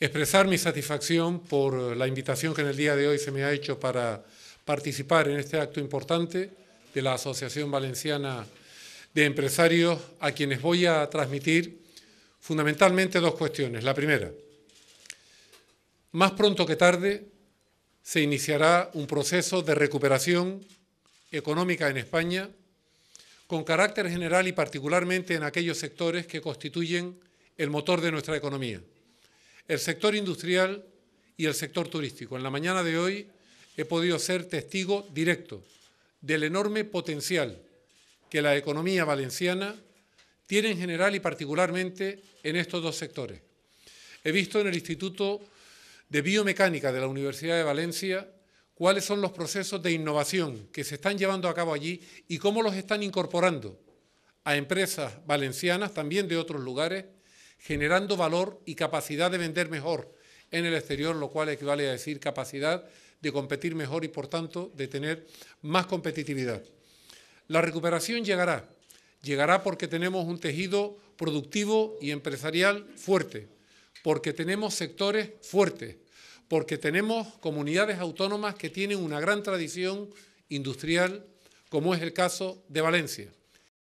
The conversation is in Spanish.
expresar mi satisfacción por la invitación que en el día de hoy se me ha hecho para participar en este acto importante de la Asociación Valenciana de Empresarios, a quienes voy a transmitir fundamentalmente dos cuestiones. La primera, más pronto que tarde se iniciará un proceso de recuperación económica en España con carácter general y particularmente en aquellos sectores que constituyen el motor de nuestra economía el sector industrial y el sector turístico. En la mañana de hoy he podido ser testigo directo del enorme potencial que la economía valenciana tiene en general y particularmente en estos dos sectores. He visto en el Instituto de Biomecánica de la Universidad de Valencia cuáles son los procesos de innovación que se están llevando a cabo allí y cómo los están incorporando a empresas valencianas, también de otros lugares, generando valor y capacidad de vender mejor en el exterior, lo cual equivale a decir capacidad de competir mejor y por tanto de tener más competitividad. La recuperación llegará, llegará porque tenemos un tejido productivo y empresarial fuerte, porque tenemos sectores fuertes, porque tenemos comunidades autónomas que tienen una gran tradición industrial, como es el caso de Valencia.